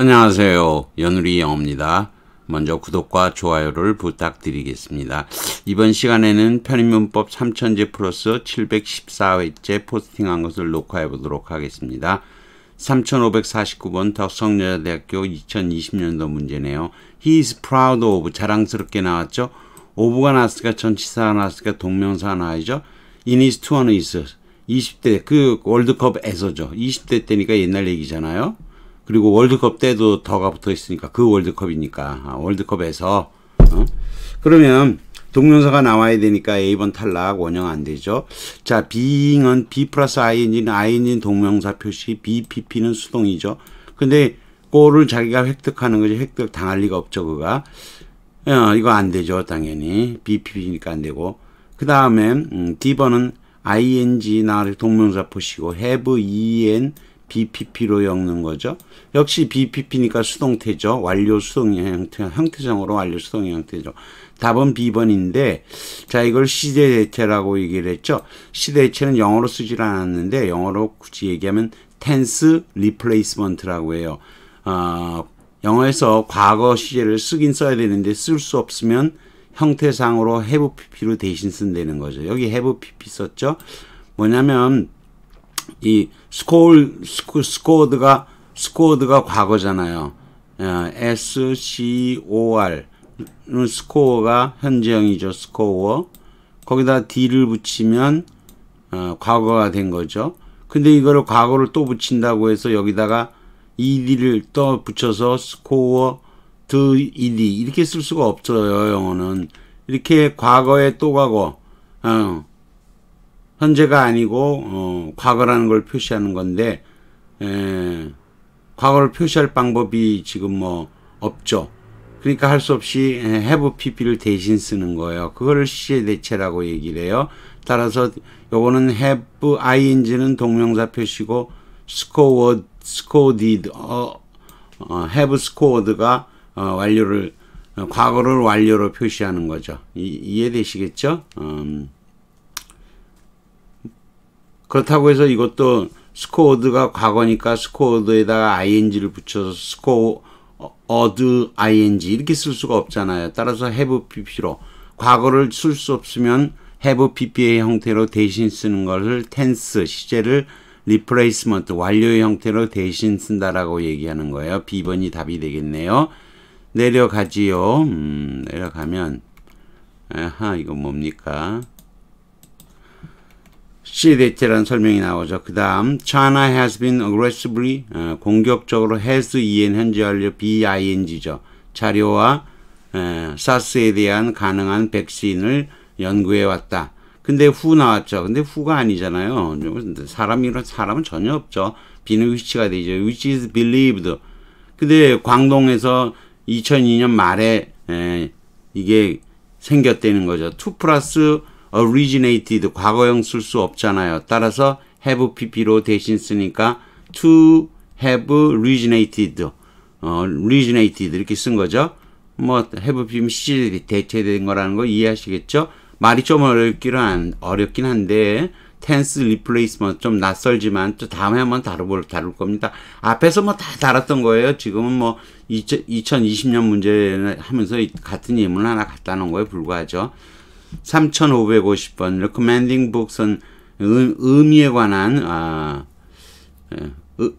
안녕하세요. 연우리 영어입니다. 먼저 구독과 좋아요를 부탁드리겠습니다. 이번 시간에는 편입문법 3000제 플러스 714회째 포스팅한 것을 녹화해 보도록 하겠습니다. 3549번 덕성여자대학교 2020년도 문제네요. He is proud of 자랑스럽게 나왔죠. 오브가 나왔으니까 전치사가 나왔으니까 동명사가 나와야죠. In his to on s 20대 그 월드컵에서죠. 20대 때니까 옛날 얘기잖아요. 그리고 월드컵 때도 더가 붙어 있으니까 그 월드컵이니까 아, 월드컵에서 어? 그러면 동명사가 나와야 되니까 A번 탈락 원형 안 되죠. 자 Bing은 B 플러스 ING는 ING 동명사 표시 BPP는 수동이죠. 근데 골을 자기가 획득하는 거지 획득 당할 리가 없죠 그가. 어, 이거 안 되죠 당연히 BPP니까 안 되고 그 다음에 음, D번은 ING나 동명사 표시고 have en BPP로 엮는 거죠. 역시 BPP니까 수동태죠. 완료 수동 형태, 형태상으로 완료 수동 형태죠. 답은 B번인데, 자, 이걸 시대 대체라고 얘기를 했죠. 시대 대체는 영어로 쓰질 않았는데, 영어로 굳이 얘기하면 tense replacement라고 해요. 어, 영어에서 과거 시제를 쓰긴 써야 되는데, 쓸 수 없으면 형태상으로 have pp로 대신 쓴다는 거죠. 여기 have pp 썼죠. 뭐냐면, 이 스콜 스코, 스코드가 스코드가 과거잖아요. 예, S C O R 스코어가 현재형이죠. 스코어 거기다 D를 붙이면 어, 과거가 된 거죠. 근데 이거를 과거를 또 붙인다고 해서 여기다가 ED를 또 붙여서 스코어 t ED 이렇게 쓸 수가 없어요. 영어는 이렇게 과거에 또 과거 어, 현재가 아니고 어, 과거라는 걸 표시하는 건데 에, 과거를 표시할 방법이 지금 뭐 없죠. 그러니까 할 수 없이 have pp를 대신 쓰는 거예요. 그걸를 시제 대체라고 얘기를 해요. 따라서 요거는 have ing는 동명사 표시고 scored, scored, 어, 어, have scored가 어, 완료를 어, 과거를 완료로 표시하는 거죠. 이, 이해되시겠죠? 음. 그렇다고 해서 이것도 스코어드가 과거니까 스코어드에다가 ing를 붙여서 스코어드 ing 이렇게 쓸 수가 없잖아요. 따라서 have pp로 과거를 쓸 수 없으면 have pp의 형태로 대신 쓰는 것을 tense 시제를 replacement 완료의 형태로 대신 쓴다라고 얘기하는 거예요. B번이 답이 되겠네요. 내려가지요. 음, 내려가면 아하 이건 뭡니까? CDH라는 설명이 나오죠. 그 다음 China has been aggressively 어, 공격적으로 has en 현재 완료 bing죠. 자료와 에, 어, 사스에 대한 가능한 백신을 연구해 왔다. 근데 후 나왔죠. 근데 후가 아니잖아요. 사람이 란 사람은 전혀 없죠. 비는 위치가 되죠. Which is believed. 근데 광동에서 2002년 말에 에, 이게 생겼다는 거죠. 2 플러스 originated 과거형 쓸 수 없잖아요. 따라서 have pp로 대신 쓰니까 to have originated 어, originated 이렇게 쓴 거죠. 뭐 have p p 시절 대체된 거라는 거 이해하시겠죠? 말이 좀 어렵기는 어렵긴 한데 tense replacement 좀 낯설지만 또 다음에 한번 다뤄볼 다룰 겁니다. 앞에서 뭐 다 다뤘던 거예요. 지금은 뭐 2020년 문제 하면서 같은 예문 하나 갖다 놓은 거에 불과하죠. 3550번 recommending books은 의, 의미에 관한 아, 예, 의,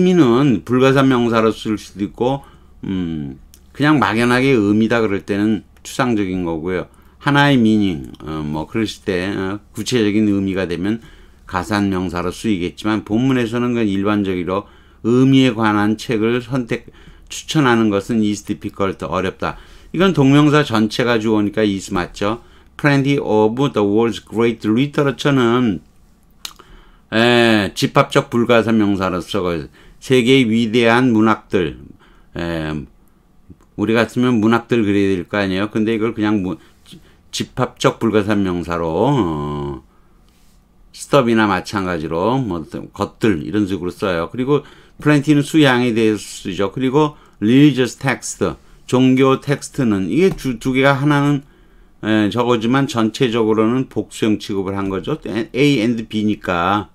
미는 불가사 명사로 쓸 수도 있고 음, 그냥 막연하게 의미다 그럴 때는 추상적인 거고요. 하나의 미닝 어, 뭐그럴때 어, 구체적인 의미가 되면 가산 명사로 쓰이겠지만 본문에서는 그 일반적으로 의미에 관한 책을 선택 추천하는 것은 is difficult 어렵다. 이건 동명사 전체가 주어니까 is 맞죠. Plenty of the World's Great Literature는 에, 집합적 불가사 명사로서 그 세계의 위대한 문학들 에, 우리 같으면 문학들 그래야 될 거 아니에요. 근데 이걸 그냥 무, 집합적 불가사 명사로 어, 스톱이나 마찬가지로 뭐 것들 이런 식으로 써요. 그리고 플랜티는 수양에 대해서 쓰죠. 그리고 religious text 종교 텍스트는 이게 주, 두 개가 하나는 예, 저거지만 전체적으로는 복수형 취급을 한 거죠. A and B니까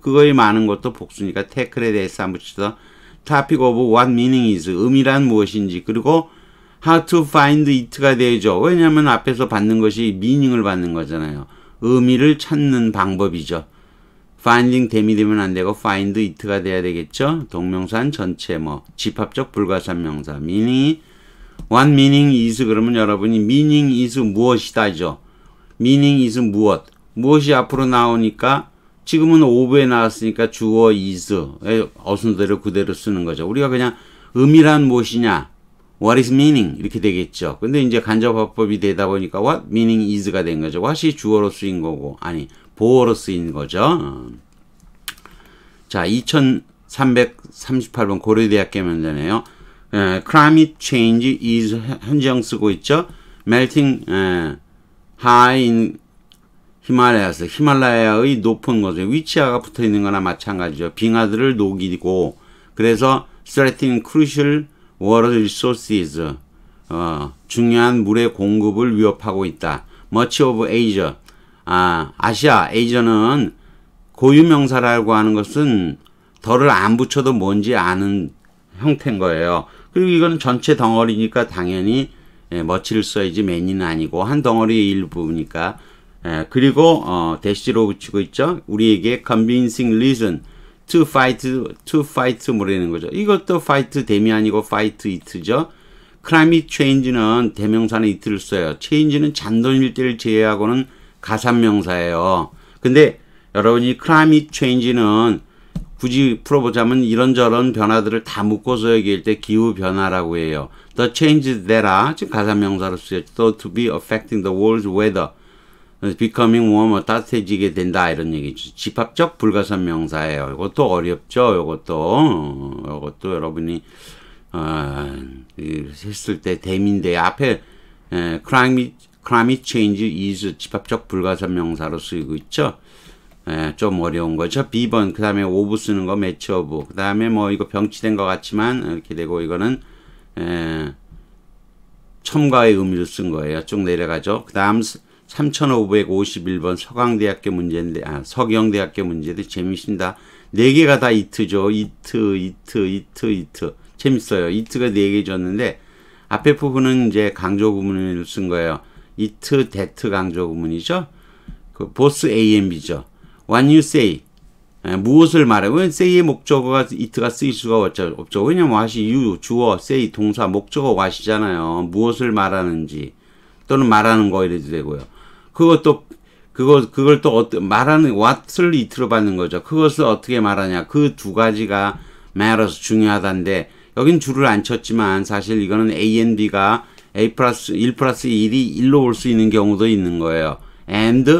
그거에 많은 것도 복수니까 태클에 대해서 한 붙이다. topic of what meaning is 의미란 무엇인지 그리고 how to find it가 되죠. 왜냐하면 앞에서 받는 것이 meaning을 받는 거잖아요. 의미를 찾는 방법이죠. finding 됨이 되면 안 되고 find it가 돼야 되겠죠. 동명사는 전체 뭐 집합적 불가산 명사 meaning이 What meaning is 그러면 여러분이 meaning is 무엇이다죠. meaning is 무엇. 무엇이 앞으로 나오니까 지금은 오브에 나왔으니까 주어 i s 어순대로 그대로 쓰는 거죠. 우리가 그냥 의미란 무엇이냐. What is meaning? 이렇게 되겠죠. 근데 이제 간접화법이 되다 보니까 what meaning is가 된 거죠. what이 주어로 쓰인 거고 아니 보어로 쓰인 거죠. 자, 2338번 고려대학 개면되네요 에, 예, climate change is 현지형 쓰고 있죠. melting 에, 예, high in 히말라야스, 히말라야의 높은 곳에 위치아가 붙어 있는 거나 마찬가지죠. 빙하들을 녹이고 그래서 threatening crucial water resources 어, 중요한 물의 공급을 위협하고 있다. much of Asia 아, 아시아, 에이저는 고유명사라고 하는 것은 덜을 안 붙여도 뭔지 아는 형태인 거예요. 그리고 이건 전체 덩어리니까 당연히 예, 머치를 써야지 매인은 아니고 한 덩어리의 일부니까 예, 그리고 어, 대시로 붙이고 있죠. 우리에게 convincing reason to fight to fight 뭐라는 거죠. 이것도 fight 대미 아니고 fight it죠. climate change는 대명사는 it를 써요. change는 잔돈 일대를 제외하고는 가산명사예요. 근데 여러분이 climate change는 굳이 풀어보자면 이런저런 변화들을 다 묶어서 얘기할 때 기후 변화라고 해요. The changes that are 지금 가사 명사로 쓰였죠. To be affecting the world's weather. becoming warmer 따뜻해지게 된다 이런 얘기죠. 집합적 불가산 명사예요. 이것도 어렵죠. 이것도 이것도 여러분이 어, 했을 때 댐인데 앞에 에, climate climate change is 집합적 불가산 명사로 쓰이고 있죠. 예, 좀 어려운 거죠. B번, 그 다음에 오브 쓰는 거, 매치 오브. 그 다음에 뭐 이거 병치된 것 같지만, 이렇게 되고 이거는, 예, 첨가의 의미로 쓴 거예요. 쭉 내려가죠. 그 다음 3551번 서강대학교 문제인데, 아, 서경대학교 문제도 재밌습니다. 네 개가 다 이트죠. 이트, 이트, 이트, 이트. 재밌어요. 이트가 네개 줬는데, 앞에 부분은 이제 강조 구문을 쓴 거예요. 이트, 데트 강조 구문이죠. 그 보스 A, M, B죠. When you say 예, 무엇을 말하고 say의 목적어가 it가 쓰일 수가 없죠. 왜냐면 what이 you 주어 say 동사 목적어 what이잖아요. 무엇을 말하는지 또는 말하는 거 이래도 되고요. 그것도 그거 그걸 또 어, 말하는 what을 it로 받는 거죠. 그것을 어떻게 말하냐. 그 두 가지가 matters 중요하단데 여긴 줄을 안 쳤지만 사실 이거는 a and b가 a 플러스 1 플러스 1이 1로 올 수 있는 경우도 있는 거예요. and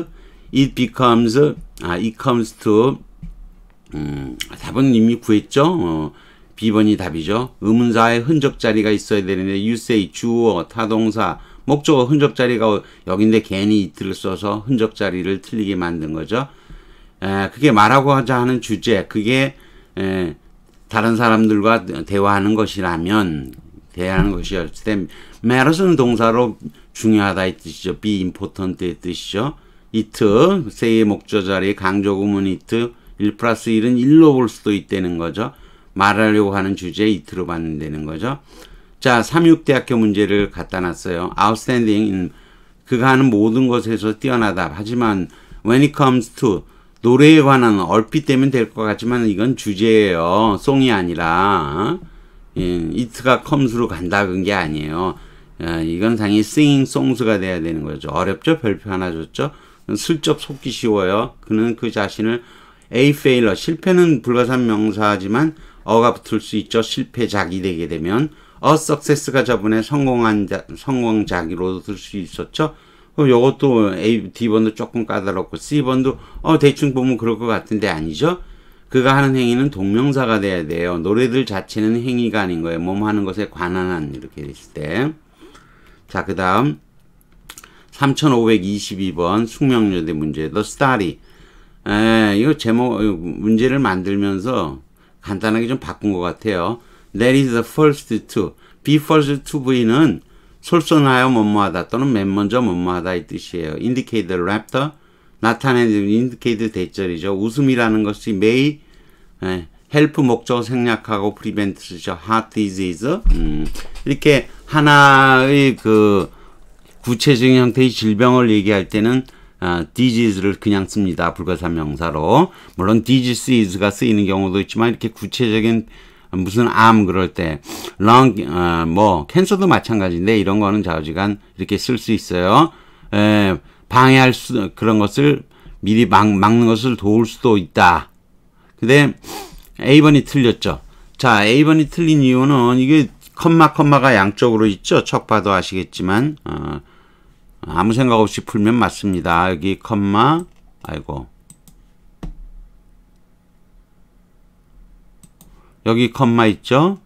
it becomes 아, it comes to 음, 답은 이미 구했죠. 어, B번이 답이죠. 의문사에 흔적자리가 있어야 되는데 유세이 주어 타동사 목적어 흔적자리가 여기인데 괜히 이틀을 써서 흔적자리를 틀리게 만든 거죠. 에, 그게 말하고 자 하는 주제 그게 에, 다른 사람들과 대화하는 것이라면 대하는 것이었을 때 matters는 동사로 중요하다 이 뜻이죠. be important의 뜻이죠. 이트 세의 목조 자리 강조 구문 이트 1 플러스 1은 1로 볼 수도 있다는 거죠. 말하려고 하는 주제 이트로 받는다는 거죠. 자, 36대학교 문제를 갖다 놨어요. Outstanding 그가 하는 모든 것에서 뛰어나다. 하지만 when it comes to 노래에 관한 얼핏 되면 될 것 같지만 이건 주제예요. 송이 아니라 예, 이트가 컴스로 간다 그런 게 아니에요. 어, 이건 당연히 singing songs가 돼야 되는 거죠. 어렵죠? 별표 하나 줬죠? 슬쩍 속기 쉬워요. 그는 그 자신을 A failure, 실패는 불가산 명사지만 어가 붙을 수 있죠. 실패작이 되게 되면. 어 success가 저번에 성공한 자, 성공작이로 들 수 있었죠. 그럼 요것도 A, D번도 조금 까다롭고 C번도 어 대충 보면 그럴 것 같은데 아니죠. 그가 하는 행위는 동명사가 돼야 돼요. 노래들 자체는 행위가 아닌 거예요. 몸 하는 것에 관한 한 이렇게 했을 때. 자, 그 다음 3522번 숙명여대 문제 The Study 에, 이거 제목 문제를 만들면서 간단하게 좀 바꾼 것 같아요. That is the first to be first to v는 솔선하여 뭐뭐하다 또는 맨 먼저 뭐뭐하다 이 뜻이에요. Indicate the raptor 나타내는 indicate 대절이죠. 웃음이라는 것이 may 에, help 목적 생략하고 prevent 죠 heart disease 음, 이렇게 하나의 그 구체적인 형태의 질병을 얘기할 때는 아, disease를 그냥 씁니다. 불가사명사로. 물론 disease가 쓰이는 경우도 있지만 이렇게 구체적인 무슨 암 그럴 때, lung, 아, 뭐, 캔서도 마찬가지인데 이런 거는 좌우지간 이렇게 쓸 수 있어요. 에, 방해할 수, 그런 것을 미리 막, 막는 것을 도울 수도 있다. 근데 A번이 틀렸죠. 자, A번이 틀린 이유는 이게 컴마 컴마가 양쪽으로 있죠. 척 봐도 아시겠지만 어, 아무 생각 없이 풀면 맞습니다. 여기 컴마 아이고 여기 컴마 있죠.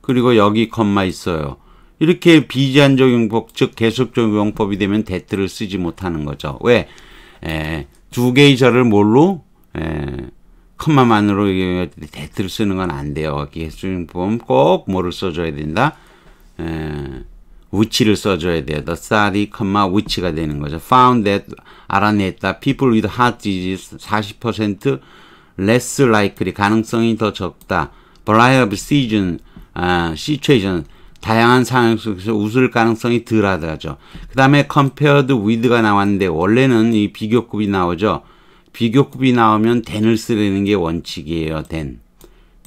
그리고 여기 컴마 있어요. 이렇게 비제한 적용법 즉 계속 적용법이 되면 대트를 쓰지 못하는 거죠. 왜? 에, 두 개의 절을 뭘로? 에, 컴마만으로 대트를 쓰는 건 안 돼요. 기술용품 꼭 뭐를 써줘야 된다? 에, 위치를 써줘야 돼요. The study, 위치가 되는 거죠. Found that, 알아냈다. People with heart disease 40% less likely, 가능성이 더 적다. Variety of season, 아, situation, 다양한 상황 속에서 웃을 가능성이 덜하다죠. 그 다음에 compared with가 나왔는데 원래는 이 비교급이 나오죠. 비교급이 나오면 d 을 쓰는 게 원칙이에요. d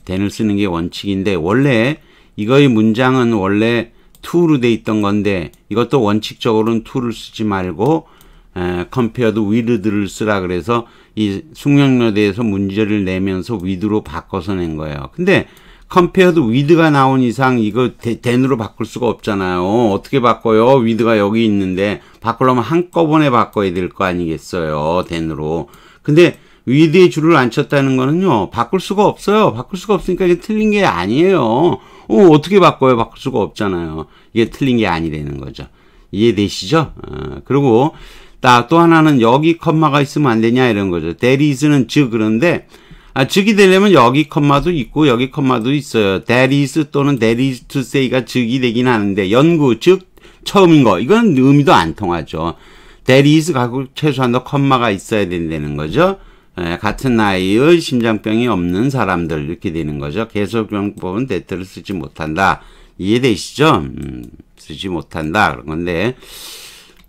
e 을 쓰는 게 원칙인데 원래 이거의 문장은 원래 to로 돼 있던 건데 이것도 원칙적으로는 to를 쓰지 말고 에, compared with를 쓰라 그래서 이 숙명여대에서 문제를 내면서 with로 바꿔서 낸 거예요. 근데 compared with가 나온 이상 이거 den으로 바꿀 수가 없잖아요. 어떻게 바꿔요? with가 여기 있는데 바꾸려면 한꺼번에 바꿔야 될 거 아니겠어요. den으로. 근데 위드의 줄을 안 쳤다는 거는요. 바꿀 수가 없어요. 바꿀 수가 없으니까 이게 틀린 게 아니에요. 어, 어떻게 바꿔요? 바꿀 수가 없잖아요. 이게 틀린 게 아니라는 거죠. 이해되시죠? 어, 그리고 딱 또 하나는 여기 컴마가 있으면 안 되냐 이런 거죠. 대리스는 즉 그런데 아, 즉이 되려면 여기 컴마도 있고 여기 컴마도 있어요. 대리스 또는 대리스 to say가 즉이 되긴 하는데 연구 즉 처음인 거 이건 의미도 안 통하죠. That is 가구 최소한 도 컴마가 있어야 된다는 거죠. 에, 예, 같은 나이의 심장병이 없는 사람들 이렇게 되는 거죠. 계속병법은 that를 쓰지 못한다. 이해되시죠? 음, 쓰지 못한다 그런 건데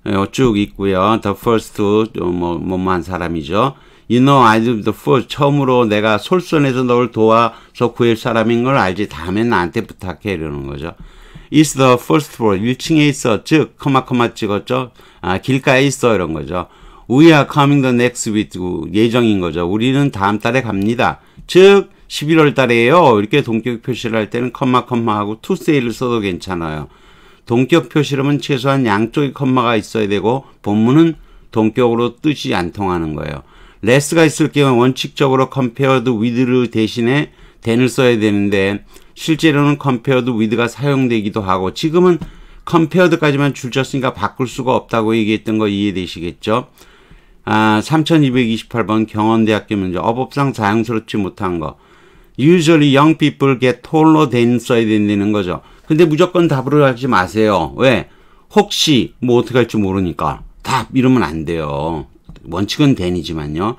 에, 예, 쭉 있고요. The first 뭐 뭐만 사람이죠. You know I'm the first 처음으로 내가 솔선해서 너를 도와서 구할 사람인 걸 알지. 다음에 나한테 부탁해 이러는 거죠. is the first floor 1층에 있어 즉 커마 커마 찍었죠 아 길가에 있어 이런 거죠 we are coming the next week 예정인 거죠 우리는 다음 달에 갑니다 즉 11월 달에요 이렇게 동격 표시를 할 때는 커마 커마 하고 to say를 써도 괜찮아요 동격 표시라면 최소한 양쪽에 컴마가 있어야 되고 본문은 동격으로 뜻이 안 통하는 거예요 레스가 있을 경우 원칙적으로 compared with를 대신에 t e n 을 써야 되는데 실제로는 compared with가 사용되기도 하고 지금은 compared까지만 줄였으니까 바꿀 수가 없다고 얘기했던 거 이해되시겠죠? 아, 3228번 경원대학교 문제. 어법상 자연스럽지 못한 거. Usually young people get taller than 써야 된다는 거죠. 근데 무조건 답으로 하지 마세요. 왜? 혹시 뭐 어떻게 할지 모르니까. 답 이러면 안 돼요. 원칙은 t 이지만요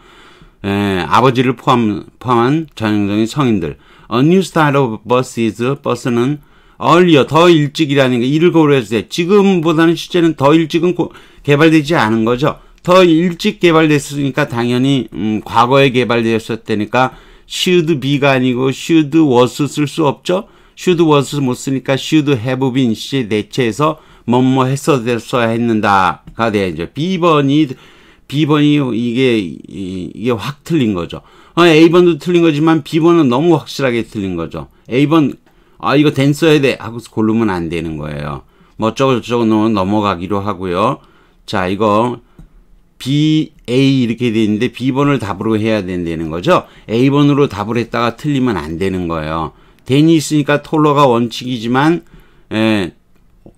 에, 예, 아버지를 포함, 포함한 전형적인 성인들. A new style of buses, 버스는 earlier, 더 일찍이라는 게 이를 고려했을 때 지금보다는 실제는 더 일찍은 고, 개발되지 않은 거죠. 더 일찍 개발됐으니까 당연히 음, 과거에 개발되었었다니까 should be가 아니고 should was 쓸 수 없죠. should was 못 쓰니까 should have been 시 대체해서 뭐뭐 했었어야 했는다가 돼야죠 B번이 B번이 이게 이게 확 틀린 거죠. 아, A번도 틀린 거지만 B번은 너무 확실하게 틀린 거죠. A번 아 이거 댄 써야 돼 하고서 고르면 안 되는 거예요. 뭐 어쩌고 저쩌고 넘어가기로 하고요. 자 이거 B, A 이렇게 돼 있는데 B번을 답으로 해야 된다는 거죠. A번으로 답을 했다가 틀리면 안 되는 거예요. 댄이 있으니까 톨러가 원칙이지만 에, 예,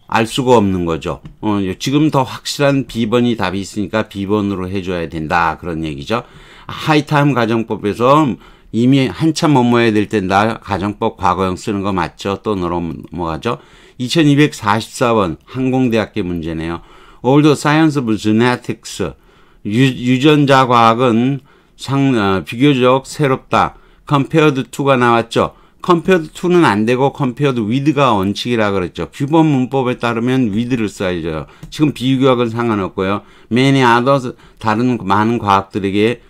알 수가 없는 거죠. 어, 예, 지금 더 확실한 비번이 답이 있으니까 비번으로 해줘야 된다. 그런 얘기죠. 하이타임 가정법에서 이미 한참 뭐뭐야 될 때 나 가정법 과거형 쓰는 거 맞죠? 또 넘어가죠. 2244번 항공대학교 문제네요. Although science of genetics, 유, 전자 과학은 상, 어, 비교적 새롭다. compared to가 나왔죠. 컴퓨터드 투는 안 되고 컴퓨어드 위드가 원칙이라 그랬죠. 규범 문법에 따르면 위드를 써야죠. 지금 비유학은 상관없고요. many others 다른 많은 과학들에게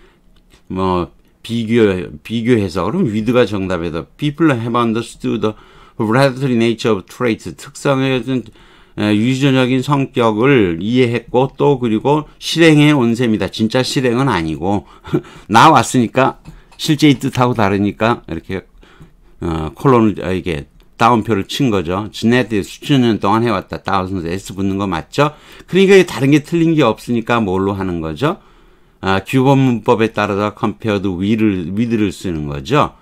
뭐 비교 비교해서 그럼 위드가 정답이다. people have understood the r e g a t o r y nature of traits 특성에 유전적인 성격을 이해했고 또 그리고 실행에 온 셈이다. 진짜 실행은 아니고 나왔으니까 실제의 뜻하고 다르니까 이렇게 어, 콜론자에게 아, 다운표를 친 거죠. 지네들 수천 년 동안 해왔다. 다운스 S 붙는 거 맞죠? 그러니까 다른 게 틀린 게 없으니까 뭘로 하는 거죠? 아, 규범 문법에 따라서 컴 o 어 p 위를 위 d 을를 쓰는 거죠.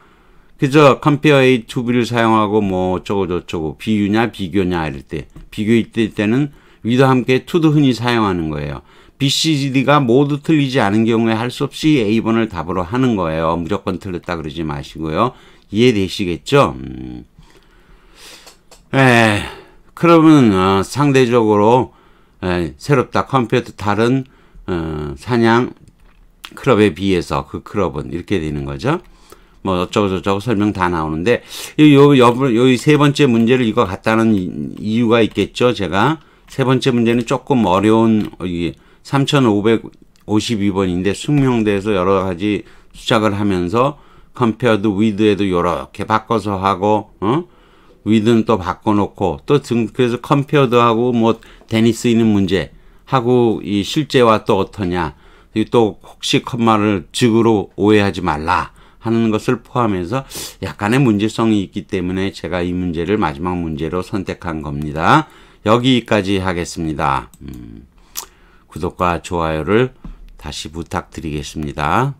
그저 컴 o 어 p a r e 를 사용하고 뭐 어쩌고 저쩌고 비유냐 비교냐 이럴 때 비교일 때는 위도 함께 투도 흔히 사용하는 거예요. BCD가 G, 모두 틀리지 않은 경우에 할 수 없이 A번을 답으로 하는 거예요. 무조건 틀렸다 그러지 마시고요. 이해되시겠죠? 에, 음. 예, 그러면 어, 상대적으로 에, 예, 새롭다 컴퓨터 다른 어, 사냥 클럽에 비해서 그 클럽은 이렇게 되는 거죠. 뭐 어쩌고 저쩌고 설명 다 나오는데 요요세 번째 문제를 이거 같다는 이유가 있겠죠. 제가 세 번째 문제는 조금 어려운 어, 이 3,552번인데 숙명대에서 여러 가지 수작을 하면서 컴페어드 위드에도 요렇게 바꿔서 하고 어? 위드는 또 바꿔놓고 또등 그래서 컴페어드하고 뭐 데니스 있는 문제 하고 이 실제와 또 어떠냐 또 혹시 컴마를 즉으로 오해하지 말라 하는 것을 포함해서 약간의 문제성이 있기 때문에 제가 이 문제를 마지막 문제로 선택한 겁니다. 여기까지 하겠습니다. 음, 구독과 좋아요를 다시 부탁드리겠습니다.